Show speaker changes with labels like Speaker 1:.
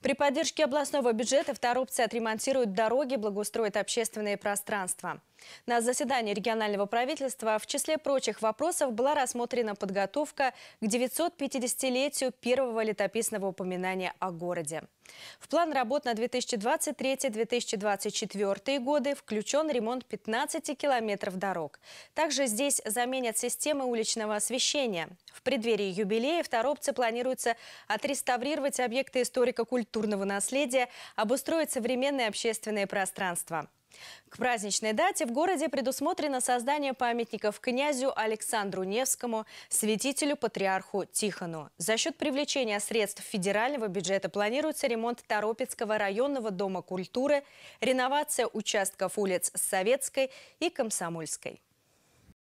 Speaker 1: При поддержке областного бюджета второпцы отремонтируют дороги, благоустроят общественные пространства. На заседании регионального правительства в числе прочих вопросов была рассмотрена подготовка к 950-летию первого летописного упоминания о городе. В план работ на 2023-2024 годы включен ремонт 15 километров дорог. Также здесь заменят системы уличного освещения. В преддверии юбилея в Торопце планируется отреставрировать объекты историко-культуры культурного наследия, обустроить современное общественное пространство. К праздничной дате в городе предусмотрено создание памятников князю Александру Невскому, святителю патриарху Тихону. За счет привлечения средств федерального бюджета планируется ремонт Торопецкого районного дома культуры, реновация участков улиц Советской и Комсомольской.